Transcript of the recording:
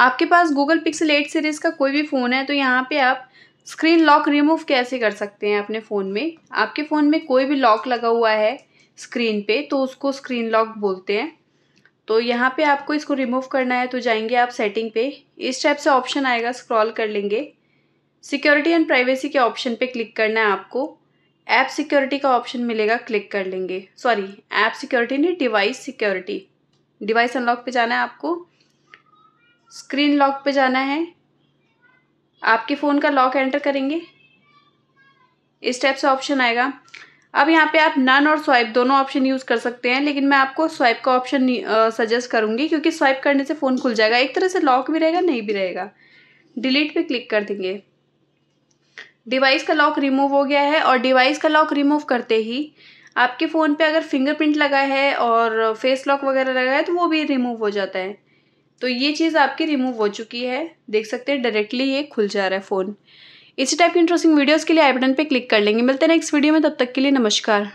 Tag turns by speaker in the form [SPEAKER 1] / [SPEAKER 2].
[SPEAKER 1] आपके पास Google Pixel eight series का कोई भी फ़ोन है तो यहाँ पे आप स्क्रीन लॉक रिमूव कैसे कर सकते हैं अपने फ़ोन में आपके फ़ोन में कोई भी लॉक लगा हुआ है स्क्रीन पे तो उसको स्क्रीन लॉक बोलते हैं तो यहाँ पे आपको इसको रिमूव करना है तो जाएंगे आप सेटिंग पे इस टाइप से ऑप्शन आएगा स्क्रॉल कर लेंगे सिक्योरिटी एंड प्राइवेसी के ऑप्शन पर क्लिक करना है आपको ऐप सिक्योरिटी का ऑप्शन मिलेगा क्लिक कर लेंगे सॉरी ऐप सिक्योरिटी नहीं डिवाइस सिक्योरिटी डिवाइस अनलॉक पर जाना है आपको स्क्रीन लॉक पे जाना है आपके फ़ोन का लॉक एंटर करेंगे इस टाइप से ऑप्शन आएगा अब यहाँ पे आप नन और स्वाइप दोनों ऑप्शन यूज़ कर सकते हैं लेकिन मैं आपको स्वाइप का ऑप्शन सजेस्ट करूँगी क्योंकि स्वाइप करने से फ़ोन खुल जाएगा एक तरह से लॉक भी रहेगा नहीं भी रहेगा डिलीट पे क्लिक कर देंगे डिवाइस का लॉक रिमूव हो गया है और डिवाइस का लॉक रिमूव करते ही आपके फ़ोन पे अगर फिंगरप्रिंट लगा है और फेस लॉक वगैरह लगा है तो वो भी रिमूव हो जाता है तो ये चीज़ आपकी रिमूव हो चुकी है देख सकते हैं डायरेक्टली ये खुल जा रहा है फ़ोन इसी टाइप की इंटरेस्टिंग वीडियोस के लिए आई बटन पे क्लिक कर लेंगे मिलते हैं नेक्स्ट वीडियो में तब तक के लिए नमस्कार